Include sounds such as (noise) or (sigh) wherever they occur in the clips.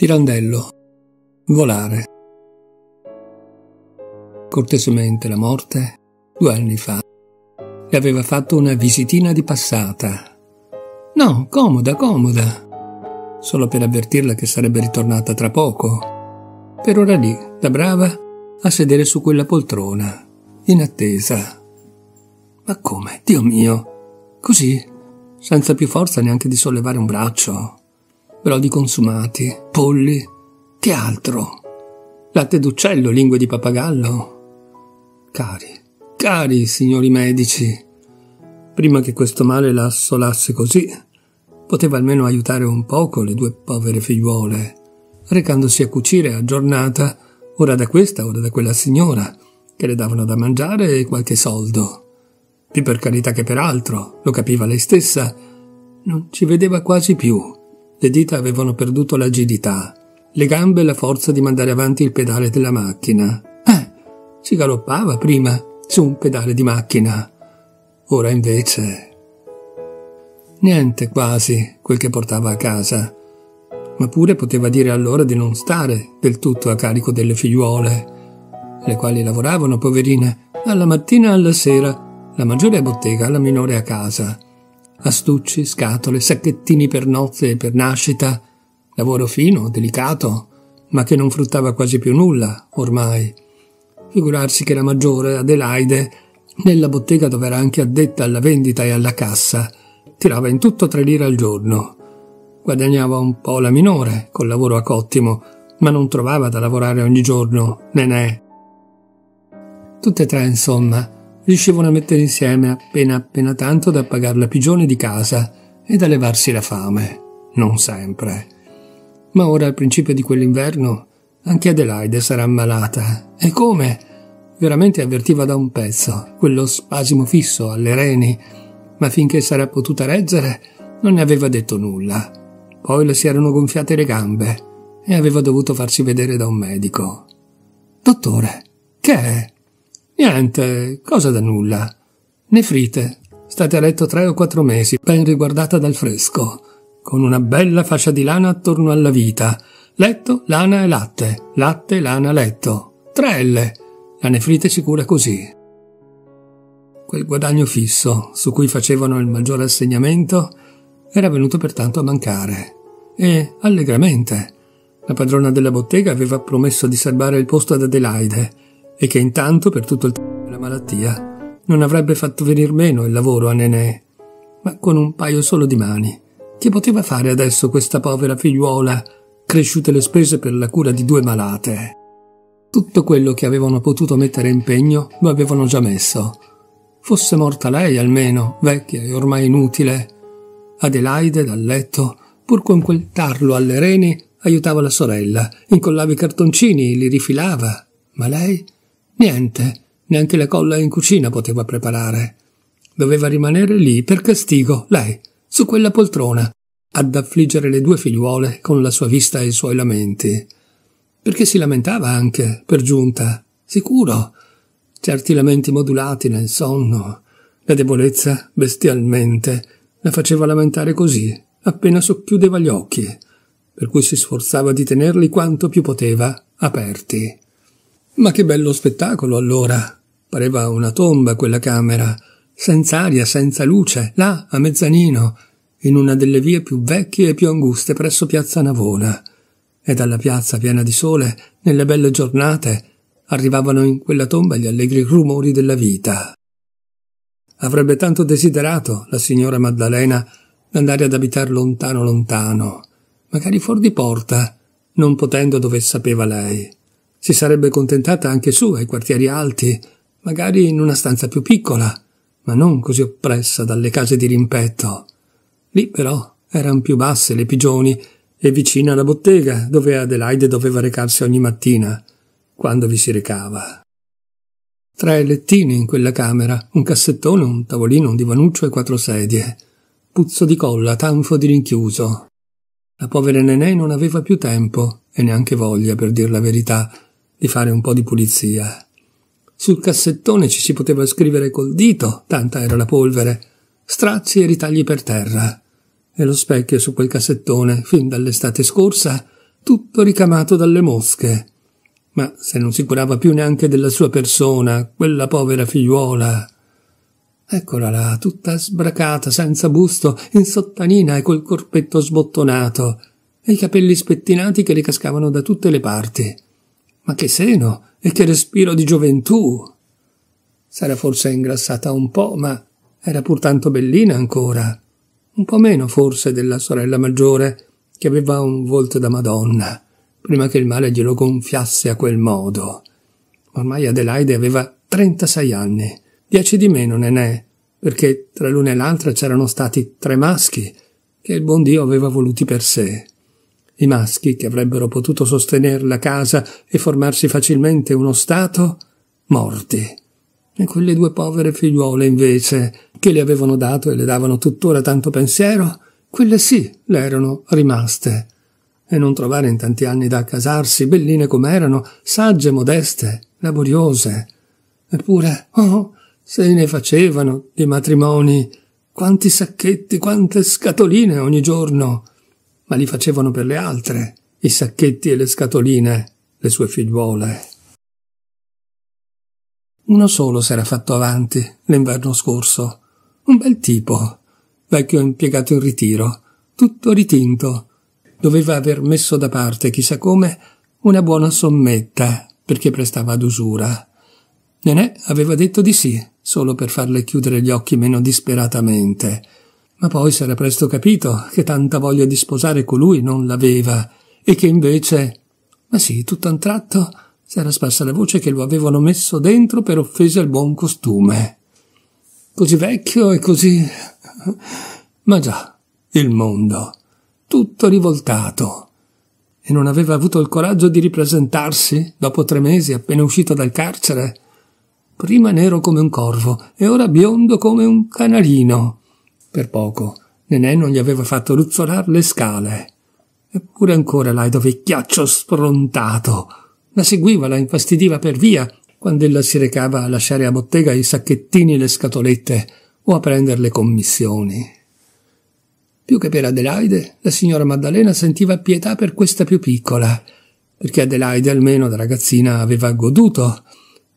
Pirandello. Volare. Cortesemente la morte, due anni fa, le aveva fatto una visitina di passata. No, comoda, comoda. Solo per avvertirla che sarebbe ritornata tra poco. Per ora lì, da brava, a sedere su quella poltrona, in attesa. Ma come, Dio mio? Così? Senza più forza neanche di sollevare un braccio, brodi consumati, polli, che altro? Latte d'uccello, lingue di pappagallo? Cari, cari signori medici, prima che questo male la assolasse così, poteva almeno aiutare un poco le due povere figliuole, recandosi a cucire a giornata, ora da questa, ora da quella signora, che le davano da mangiare e qualche soldo. Più per carità che per altro, lo capiva lei stessa, non ci vedeva quasi più le dita avevano perduto l'agilità, le gambe la forza di mandare avanti il pedale della macchina. Eh, si galoppava prima su un pedale di macchina. Ora invece... Niente quasi quel che portava a casa, ma pure poteva dire allora di non stare del tutto a carico delle figliuole, le quali lavoravano, poverine, alla mattina e alla sera, la maggiore a bottega, la minore a casa astucci, scatole, sacchettini per nozze e per nascita, lavoro fino, delicato, ma che non fruttava quasi più nulla, ormai. Figurarsi che la maggiore, Adelaide, nella bottega dove era anche addetta alla vendita e alla cassa, tirava in tutto tre lire al giorno. Guadagnava un po' la minore, col lavoro a cottimo, ma non trovava da lavorare ogni giorno, nenè. Tutte e tre, insomma, riuscivano a mettere insieme appena appena tanto da pagare la pigione di casa e da levarsi la fame, non sempre. Ma ora, al principio di quell'inverno, anche Adelaide sarà ammalata. E come? Veramente avvertiva da un pezzo quello spasimo fisso alle reni, ma finché sarà potuta reggere non ne aveva detto nulla. Poi le si erano gonfiate le gambe e aveva dovuto farsi vedere da un medico. Dottore, che è? Niente, cosa da nulla. Nefrite. State a letto tre o quattro mesi, ben riguardata dal fresco, con una bella fascia di lana attorno alla vita. Letto, lana e latte. Latte, lana, letto. Tre L. La nefrite si cura così. Quel guadagno fisso, su cui facevano il maggiore assegnamento, era venuto pertanto a mancare. E allegramente. La padrona della bottega aveva promesso di serbare il posto ad Adelaide e che intanto per tutto il tempo della malattia non avrebbe fatto venir meno il lavoro a Nenè, ma con un paio solo di mani. Che poteva fare adesso questa povera figliuola, cresciute le spese per la cura di due malate? Tutto quello che avevano potuto mettere in pegno lo avevano già messo. Fosse morta lei almeno, vecchia e ormai inutile. Adelaide, dal letto, pur con quel tarlo alle reni, aiutava la sorella, incollava i cartoncini, li rifilava, ma lei Niente, neanche la colla in cucina poteva preparare. Doveva rimanere lì per castigo, lei, su quella poltrona, ad affliggere le due figliuole con la sua vista e i suoi lamenti. Perché si lamentava anche, per giunta, sicuro. Certi lamenti modulati nel sonno. La debolezza, bestialmente, la faceva lamentare così, appena socchiudeva gli occhi, per cui si sforzava di tenerli quanto più poteva aperti. Ma che bello spettacolo allora! Pareva una tomba quella camera, senza aria, senza luce, là, a mezzanino, in una delle vie più vecchie e più anguste presso Piazza Navona. E dalla piazza piena di sole, nelle belle giornate, arrivavano in quella tomba gli allegri rumori della vita. Avrebbe tanto desiderato la signora Maddalena d'andare ad abitar lontano lontano, magari fuori di porta, non potendo dove sapeva lei. Si sarebbe contentata anche su ai quartieri alti, magari in una stanza più piccola, ma non così oppressa dalle case di rimpetto. Lì però eran più basse le pigioni e vicina la bottega dove Adelaide doveva recarsi ogni mattina, quando vi si recava. Tre lettini in quella camera, un cassettone, un tavolino, un divanuccio e quattro sedie. Puzzo di colla, tanfo di rinchiuso. La povera Nenè non aveva più tempo e neanche voglia, per dir la verità, di fare un po' di pulizia. Sul cassettone ci si poteva scrivere col dito, tanta era la polvere, strazi e ritagli per terra. E lo specchio su quel cassettone, fin dall'estate scorsa, tutto ricamato dalle mosche. Ma se non si curava più neanche della sua persona, quella povera figliuola. Eccola là, tutta sbracata, senza busto, in sottanina e col corpetto sbottonato, e i capelli spettinati che le cascavano da tutte le parti. Ma che seno e che respiro di gioventù! S'era forse ingrassata un po', ma era pur tanto bellina ancora, un po' meno forse della sorella maggiore, che aveva un volto da Madonna, prima che il male glielo gonfiasse a quel modo. Ormai Adelaide aveva 36 anni, dieci di meno Nenè, perché tra l'una e l'altra c'erano stati tre maschi che il buon Dio aveva voluti per sé. I maschi, che avrebbero potuto sostenere la casa e formarsi facilmente uno Stato, morti. E quelle due povere figliuole, invece, che le avevano dato e le davano tuttora tanto pensiero, quelle sì le erano rimaste. E non trovare in tanti anni da accasarsi, belline com'erano, sagge, modeste, laboriose. Eppure, oh, se ne facevano di matrimoni, quanti sacchetti, quante scatoline ogni giorno ma li facevano per le altre, i sacchetti e le scatoline, le sue figliuole. Uno solo s'era fatto avanti l'inverno scorso, un bel tipo, vecchio impiegato in ritiro, tutto ritinto. Doveva aver messo da parte, chissà come, una buona sommetta perché prestava ad usura. Nenè aveva detto di sì, solo per farle chiudere gli occhi meno disperatamente ma poi s'era presto capito che tanta voglia di sposare colui non l'aveva e che invece. Ma sì, tutto a un tratto s'era sparsa la voce che lo avevano messo dentro per offese al buon costume. Così vecchio e così. Ma già, il mondo, tutto rivoltato. E non aveva avuto il coraggio di ripresentarsi dopo tre mesi appena uscito dal carcere. Prima nero come un corvo e ora biondo come un canarino per poco. Nenè non gli aveva fatto ruzzolar le scale. Eppure ancora l'aido vecchiaccio sprontato. La seguiva, la infastidiva per via, quando ella si recava a lasciare a bottega i sacchettini e le scatolette o a prendere le commissioni. Più che per Adelaide, la signora Maddalena sentiva pietà per questa più piccola, perché Adelaide almeno da ragazzina aveva goduto,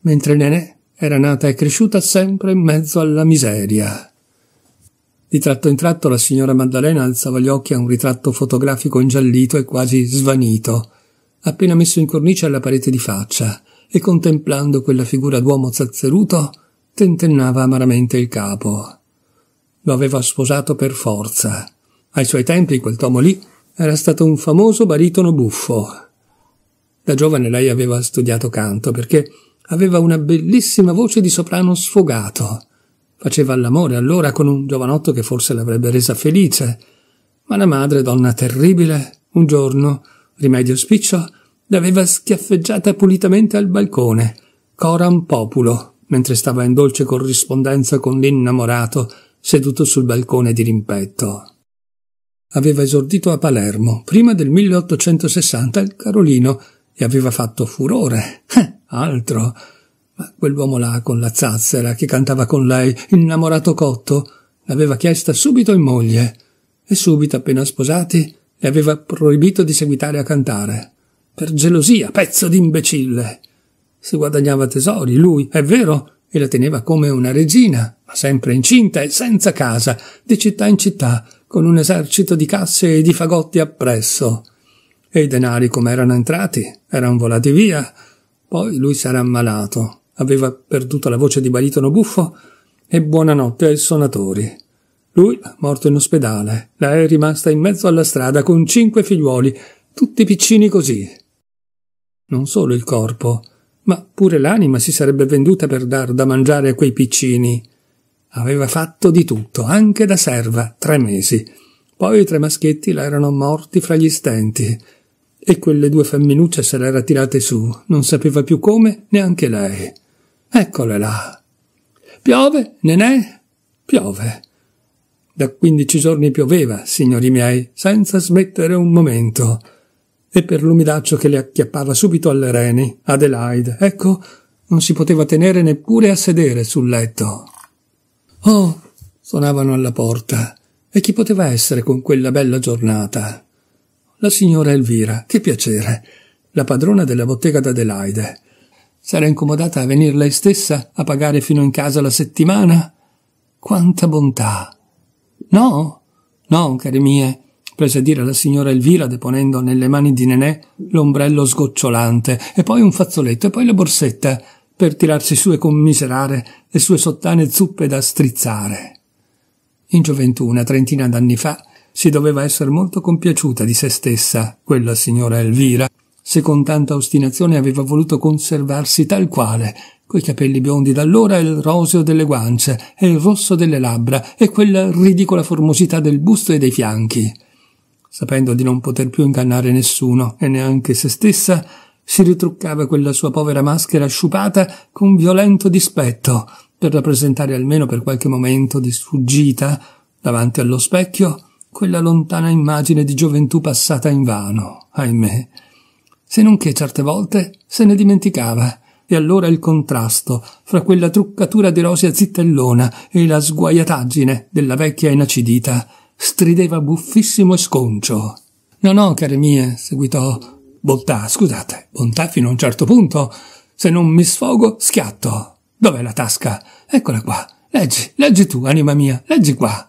mentre Nenè era nata e cresciuta sempre in mezzo alla miseria. Di tratto in tratto la signora Maddalena alzava gli occhi a un ritratto fotografico ingiallito e quasi svanito, appena messo in cornice alla parete di faccia, e contemplando quella figura d'uomo zazzeruto, tentennava amaramente il capo. Lo aveva sposato per forza. Ai suoi tempi quel tomo lì era stato un famoso baritono buffo. Da giovane lei aveva studiato canto perché aveva una bellissima voce di soprano sfogato Faceva l'amore allora con un giovanotto che forse l'avrebbe resa felice. Ma la madre, donna terribile, un giorno, rimedio spiccio, l'aveva schiaffeggiata pulitamente al balcone, coram populo, mentre stava in dolce corrispondenza con l'innamorato, seduto sul balcone di rimpetto. Aveva esordito a Palermo, prima del 1860, il Carolino, e aveva fatto furore. Eh, (laughs) altro! Ma quell'uomo là con la zazzera che cantava con lei, innamorato cotto, l'aveva chiesta subito in moglie e subito, appena sposati, le aveva proibito di seguitare a cantare. Per gelosia, pezzo d'imbecille! Si guadagnava tesori, lui, è vero, e la teneva come una regina, ma sempre incinta e senza casa, di città in città, con un esercito di casse e di fagotti appresso. E i denari come erano entrati, erano volati via. Poi lui sarà ammalato, aveva perduto la voce di baritono buffo, e buonanotte ai sonatori. Lui, morto in ospedale, lei rimasta in mezzo alla strada con cinque figliuoli, tutti piccini così. Non solo il corpo, ma pure l'anima si sarebbe venduta per dar da mangiare a quei piccini. Aveva fatto di tutto, anche da serva, tre mesi. Poi i tre maschietti la erano morti fra gli stenti. E quelle due femminucce se l'era tirate su, non sapeva più come neanche lei. Eccole là. Piove, nenè? Piove. Da quindici giorni pioveva, signori miei, senza smettere un momento. E per l'umidaccio che le acchiappava subito alle reni, Adelaide, ecco, non si poteva tenere neppure a sedere sul letto. Oh, suonavano alla porta. E chi poteva essere con quella bella giornata? La signora Elvira, che piacere. La padrona della bottega d'Adelaide. S'era incomodata a venir lei stessa a pagare fino in casa la settimana? Quanta bontà! No, no, cari mie, prese a dire la signora Elvira deponendo nelle mani di Nenè l'ombrello sgocciolante e poi un fazzoletto e poi la borsetta per tirarsi su e commiserare le sue sottane zuppe da strizzare. In gioventù, una trentina d'anni fa, si doveva essere molto compiaciuta di se stessa, quella signora Elvira, se con tanta ostinazione aveva voluto conservarsi tal quale, coi capelli biondi d'allora e il roseo delle guance e il rosso delle labbra e quella ridicola formosità del busto e dei fianchi. Sapendo di non poter più ingannare nessuno e neanche se stessa, si ritruccava quella sua povera maschera sciupata con violento dispetto per rappresentare almeno per qualche momento di sfuggita davanti allo specchio quella lontana immagine di gioventù passata invano, ahimè se non che certe volte se ne dimenticava. E allora il contrasto fra quella truccatura di rosea zittellona e la sguaiataggine della vecchia inacidita strideva buffissimo e sconcio. No, no, care mie, seguitò. Bontà, scusate, bontà fino a un certo punto. Se non mi sfogo, schiatto. Dov'è la tasca? Eccola qua. Leggi, leggi tu, anima mia, leggi qua.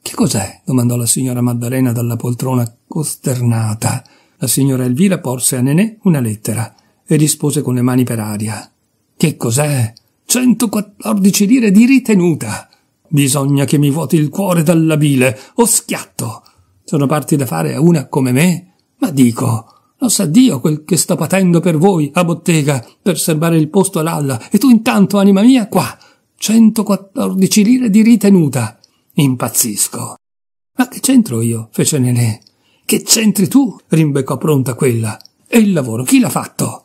Che cos'è? domandò la signora Maddalena dalla poltrona costernata. La signora Elvira porse a Nenè una lettera e rispose con le mani per aria. Che cos'è? 114 lire di ritenuta. Bisogna che mi vuoti il cuore dalla bile, o schiatto. Sono parti da fare a una come me? Ma dico, lo sa Dio quel che sto patendo per voi a bottega, per serbare il posto all'alla, e tu intanto, anima mia, qua, 114 lire di ritenuta. Impazzisco. Ma che c'entro io? fece Nenè. Che c'entri tu? rimbeccò pronta quella. E il lavoro chi l'ha fatto?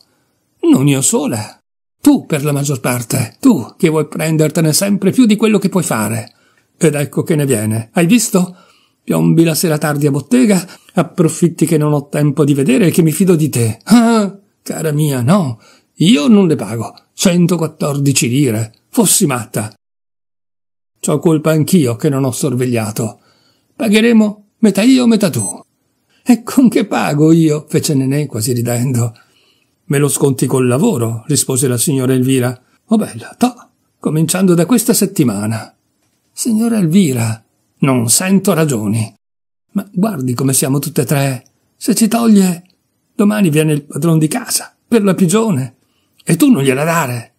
Non io sola. Tu, per la maggior parte, tu che vuoi prendertene sempre più di quello che puoi fare. Ed ecco che ne viene. Hai visto? Piombi la sera tardi a bottega, approfitti che non ho tempo di vedere e che mi fido di te. Ah, cara mia, no, io non le pago. 114 lire. Fossi matta. C'ho colpa anch'io che non ho sorvegliato. Pagheremo metà io, metà tu. E con che pago io? fece Nenè quasi ridendo. Me lo sconti col lavoro, rispose la signora Elvira. Oh bella, to, cominciando da questa settimana. Signora Elvira, non sento ragioni. Ma guardi come siamo tutte e tre. Se ci toglie, domani viene il padron di casa, per la pigione. E tu non gliela dare.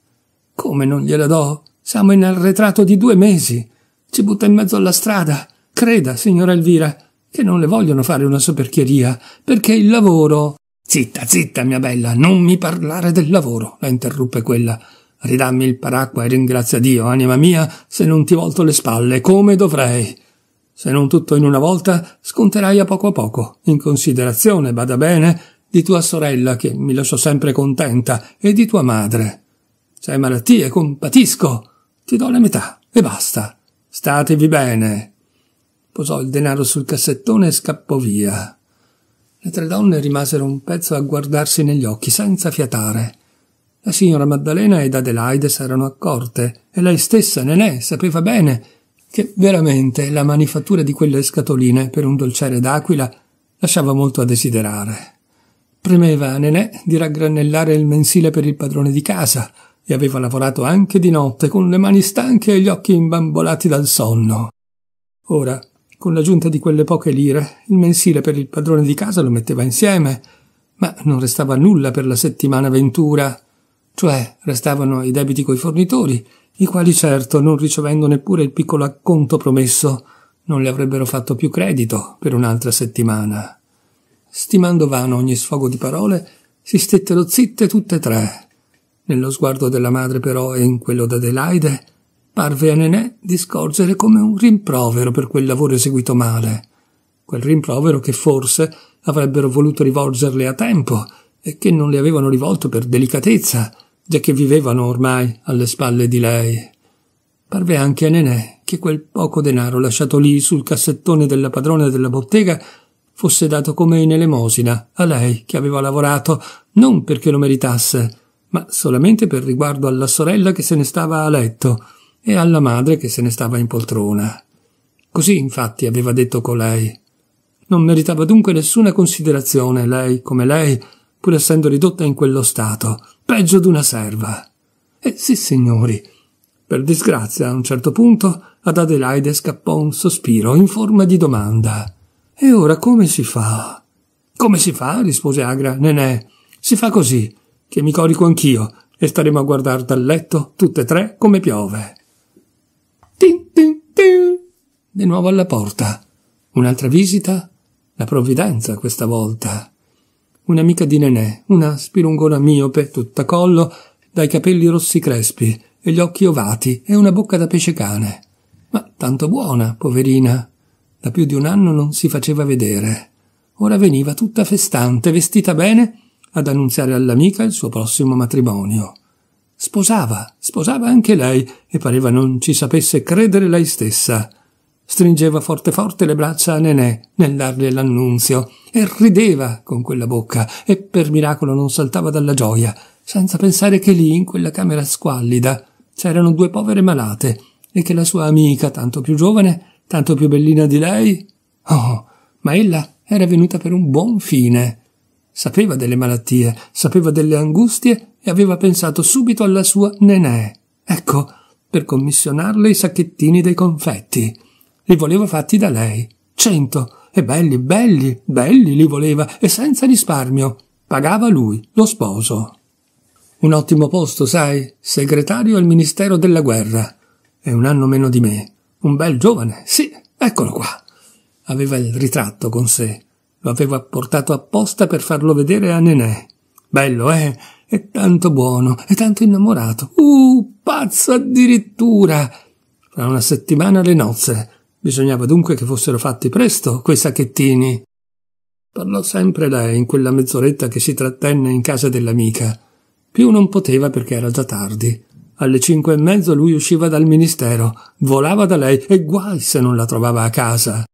Come non gliela do? Siamo in arretrato di due mesi. Ci butta in mezzo alla strada. Creda, signora Elvira, che non le vogliono fare una soperchieria, perché il lavoro. Zitta, zitta, mia bella, non mi parlare del lavoro, la interruppe quella. Ridammi il paracqua e ringrazia Dio, anima mia, se non ti volto le spalle, come dovrei. Se non tutto in una volta, sconterai a poco a poco, in considerazione, bada bene, di tua sorella, che mi lasciò sempre contenta, e di tua madre. Se hai malattie, compatisco, ti do la metà, e basta. Statevi bene posò il denaro sul cassettone e scappò via. Le tre donne rimasero un pezzo a guardarsi negli occhi senza fiatare. La signora Maddalena ed Adelaide s'erano accorte, e lei stessa, Nenè, sapeva bene che veramente la manifattura di quelle scatoline per un dolciere d'aquila lasciava molto a desiderare. Premeva a Nenè di raggranellare il mensile per il padrone di casa, e aveva lavorato anche di notte con le mani stanche e gli occhi imbambolati dal sonno. Ora con l'aggiunta di quelle poche lire, il mensile per il padrone di casa lo metteva insieme, ma non restava nulla per la settimana ventura. Cioè, restavano i debiti coi fornitori, i quali certo, non ricevendo neppure il piccolo acconto promesso, non le avrebbero fatto più credito per un'altra settimana. Stimando vano ogni sfogo di parole, si stettero zitte tutte e tre. Nello sguardo della madre però e in quello d'Adelaide parve a Nenè di scorgere come un rimprovero per quel lavoro eseguito male, quel rimprovero che forse avrebbero voluto rivolgerle a tempo e che non le avevano rivolto per delicatezza, giacché vivevano ormai alle spalle di lei. Parve anche a Nenè che quel poco denaro lasciato lì sul cassettone della padrona della bottega fosse dato come in elemosina a lei che aveva lavorato non perché lo meritasse, ma solamente per riguardo alla sorella che se ne stava a letto e alla madre che se ne stava in poltrona. Così infatti aveva detto colei. Non meritava dunque nessuna considerazione lei come lei, pur essendo ridotta in quello stato, peggio d'una serva. E sì, signori, per disgrazia a un certo punto ad Adelaide scappò un sospiro in forma di domanda. E ora come si fa? Come si fa? rispose Agra. Nenè, si fa così, che mi corico anch'io e staremo a guardar dal letto, tutte e tre, come piove. Tin, tin, tin. Di nuovo alla porta. Un'altra visita? La provvidenza questa volta. Un'amica di Nenè, una spilungona miope, tutta collo, dai capelli rossi crespi e gli occhi ovati e una bocca da pesce cane. Ma tanto buona, poverina. Da più di un anno non si faceva vedere. Ora veniva tutta festante, vestita bene, ad annunziare all'amica il suo prossimo matrimonio. Sposava, sposava anche lei e pareva non ci sapesse credere lei stessa. Stringeva forte forte le braccia a Nenè nel darle l'annunzio e rideva con quella bocca e per miracolo non saltava dalla gioia, senza pensare che lì, in quella camera squallida, c'erano due povere malate e che la sua amica, tanto più giovane, tanto più bellina di lei. Oh, ma ella era venuta per un buon fine. Sapeva delle malattie, sapeva delle angustie e aveva pensato subito alla sua nenè. Ecco, per commissionarle i sacchettini dei confetti. Li voleva fatti da lei. Cento. E belli, belli, belli li voleva, e senza risparmio. Pagava lui, lo sposo. Un ottimo posto, sai, segretario al Ministero della Guerra. E un anno meno di me. Un bel giovane, sì, eccolo qua. Aveva il ritratto con sé. Lo aveva portato apposta per farlo vedere a Nenè. Bello, eh? È tanto buono, è tanto innamorato. Uh, pazzo addirittura! Fra una settimana le nozze. Bisognava dunque che fossero fatti presto quei sacchettini. Parlò sempre lei in quella mezz'oretta che si trattenne in casa dell'amica. Più non poteva perché era già tardi. Alle cinque e mezzo lui usciva dal ministero, volava da lei e guai se non la trovava a casa.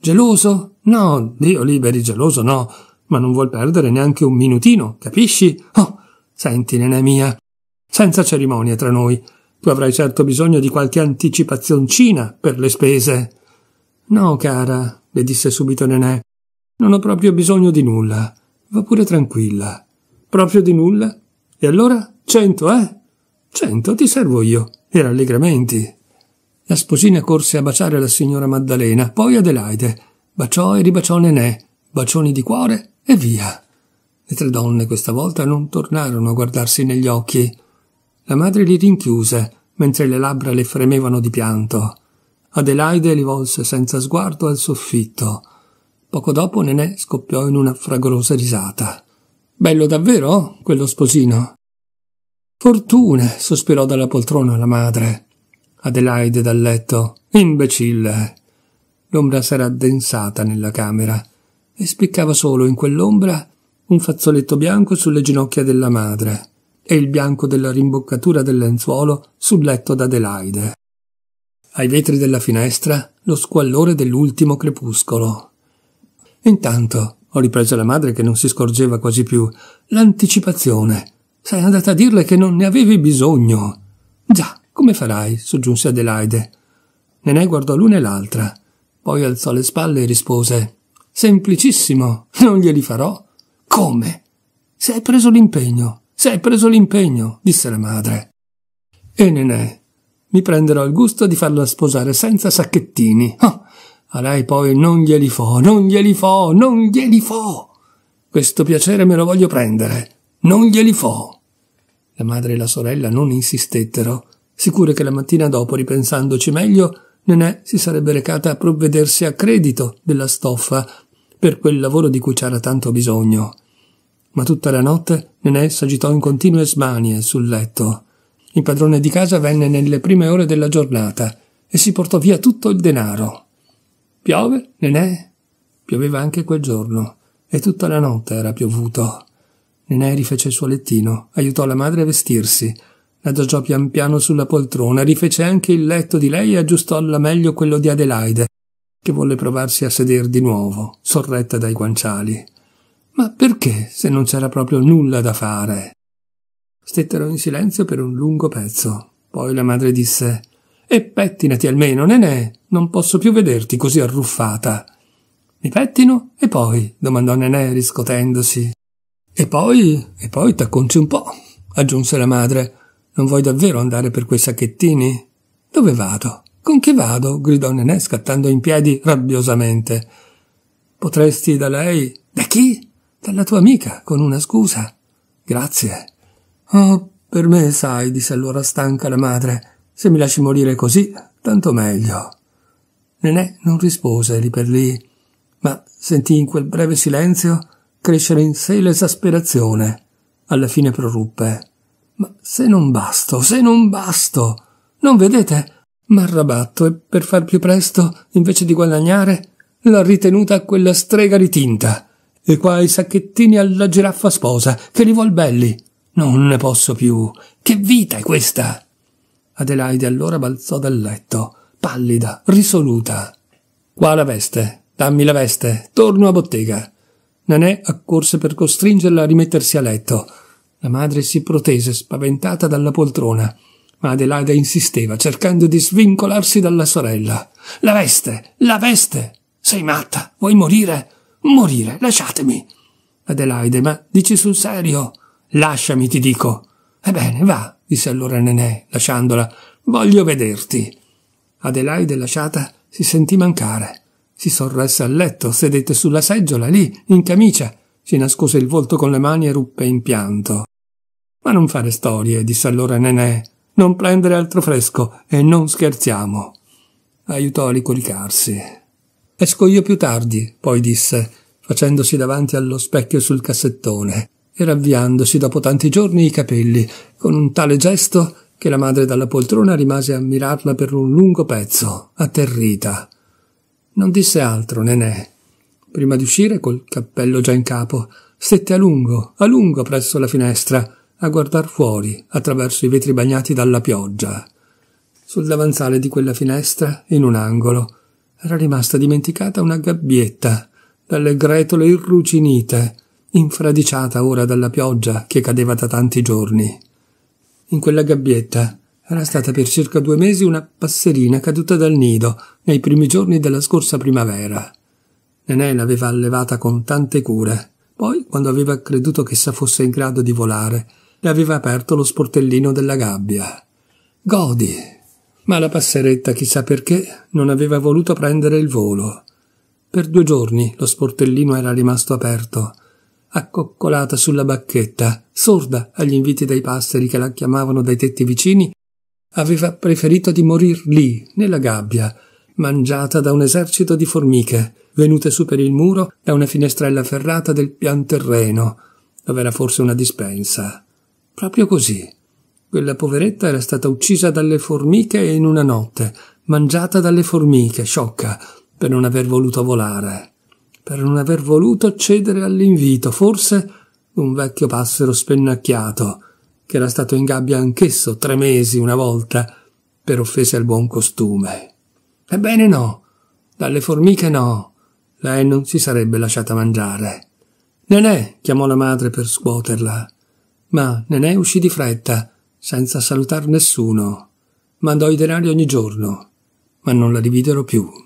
Geloso? No, Dio liberi, geloso no, ma non vuol perdere neanche un minutino, capisci? Oh, senti, nena mia, senza cerimonie tra noi. Tu avrai certo bisogno di qualche anticipazioncina per le spese. No, cara, le disse subito Nenè, non ho proprio bisogno di nulla. Va pure tranquilla. Proprio di nulla? E allora? Cento, eh? Cento ti servo io. E rallegramenti. La sposina corse a baciare la signora Maddalena, poi Adelaide. Baciò e ribaciò Nenè, bacioni di cuore e via. Le tre donne questa volta non tornarono a guardarsi negli occhi. La madre li rinchiuse, mentre le labbra le fremevano di pianto. Adelaide li volse senza sguardo al soffitto. Poco dopo Nenè scoppiò in una fragorosa risata. Bello davvero, quello sposino? Fortuna, sospirò dalla poltrona la madre. Adelaide dal letto. Imbecille! L'ombra s'era addensata nella camera e spiccava solo in quell'ombra un fazzoletto bianco sulle ginocchia della madre e il bianco della rimboccatura del lenzuolo sul letto d'Adelaide. Ai vetri della finestra lo squallore dell'ultimo crepuscolo. Intanto, ho ripreso la madre che non si scorgeva quasi più, l'anticipazione. Sei andata a dirle che non ne avevi bisogno. Già, come farai? soggiunse Adelaide. Nenè guardò l'una e l'altra, poi alzò le spalle e rispose Semplicissimo, non glieli farò. Come? Se hai preso l'impegno, se hai preso l'impegno, disse la madre. E Nenè, mi prenderò il gusto di farla sposare senza sacchettini. Oh, a lei poi non glieli fo, non glieli fo, non glieli fo. Questo piacere me lo voglio prendere, non glieli fo. La madre e la sorella non insistettero, sicure che la mattina dopo, ripensandoci meglio, Nenè si sarebbe recata a provvedersi a credito della stoffa per quel lavoro di cui c'era tanto bisogno. Ma tutta la notte Nenè s'agitò in continue smanie sul letto. Il padrone di casa venne nelle prime ore della giornata e si portò via tutto il denaro. Piove, Nenè? Pioveva anche quel giorno e tutta la notte era piovuto. Nenè rifece il suo lettino, aiutò la madre a vestirsi, adagiò pian piano sulla poltrona, rifece anche il letto di lei e aggiustò alla meglio quello di Adelaide, che volle provarsi a seder di nuovo, sorretta dai guanciali. Ma perché, se non c'era proprio nulla da fare? Stettero in silenzio per un lungo pezzo. Poi la madre disse E pettinati almeno, nenè, non posso più vederti così arruffata. Mi pettino e poi? domandò nenè riscotendosi. E poi, e poi t'acconci un po', aggiunse la madre. Non vuoi davvero andare per quei sacchettini? Dove vado? Con chi vado? gridò Nenè scattando in piedi rabbiosamente. Potresti da lei? Da chi? Dalla tua amica, con una scusa. Grazie. Oh, per me, sai, disse allora stanca la madre. Se mi lasci morire così, tanto meglio. Nenè non rispose lì per lì, ma sentì in quel breve silenzio crescere in sé l'esasperazione. Alla fine proruppe. Ma se non basto, se non basto. Non vedete? M'arrabatto e per far più presto, invece di guadagnare, l'ha ritenuta quella strega ritinta. E qua i sacchettini alla giraffa sposa, che li vuol belli. Non ne posso più. Che vita è questa? Adelaide allora balzò dal letto, pallida, risoluta. Qua la veste, dammi la veste, torno a bottega. Nanè accorse per costringerla a rimettersi a letto, la madre si protese, spaventata dalla poltrona, ma Adelaide insisteva, cercando di svincolarsi dalla sorella. La veste! La veste! Sei matta! Vuoi morire? Morire! Lasciatemi! Adelaide, ma dici sul serio? Lasciami, ti dico. Ebbene, va, disse allora Nenè, lasciandola. Voglio vederti. Adelaide, lasciata, si sentì mancare. Si sorresse al letto, sedette sulla seggiola, lì, in camicia, si nascose il volto con le mani e ruppe in pianto. Ma non fare storie, disse allora Nenè. Non prendere altro fresco e non scherziamo. Aiutò a ricoricarsi. Esco io più tardi, poi disse, facendosi davanti allo specchio sul cassettone e ravviandosi dopo tanti giorni i capelli, con un tale gesto che la madre dalla poltrona rimase a mirarla per un lungo pezzo, atterrita. Non disse altro, Nenè, prima di uscire col cappello già in capo, stette a lungo, a lungo presso la finestra, a guardar fuori, attraverso i vetri bagnati dalla pioggia. Sul davanzale di quella finestra, in un angolo, era rimasta dimenticata una gabbietta, dalle gretole irrucinite, infradiciata ora dalla pioggia che cadeva da tanti giorni. In quella gabbietta era stata per circa due mesi una passerina caduta dal nido nei primi giorni della scorsa primavera. Nenè l'aveva allevata con tante cure. Poi, quando aveva creduto che essa fosse in grado di volare, le aveva aperto lo sportellino della gabbia. Godi! Ma la passeretta, chissà perché, non aveva voluto prendere il volo. Per due giorni lo sportellino era rimasto aperto, accoccolata sulla bacchetta, sorda agli inviti dei passeri che la chiamavano dai tetti vicini, aveva preferito di morir lì, nella gabbia, mangiata da un esercito di formiche, venute su per il muro da una finestrella ferrata del pian terreno, dove era forse una dispensa. Proprio così. Quella poveretta era stata uccisa dalle formiche in una notte, mangiata dalle formiche, sciocca, per non aver voluto volare, per non aver voluto cedere all'invito, forse un vecchio passero spennacchiato, che era stato in gabbia anch'esso tre mesi una volta, per offese al buon costume. Ebbene no, dalle formiche no, lei non si sarebbe lasciata mangiare. Nenè chiamò la madre per scuoterla, ma Nenè uscì di fretta, senza salutar nessuno. Mandò i denari ogni giorno, ma non la dividero più.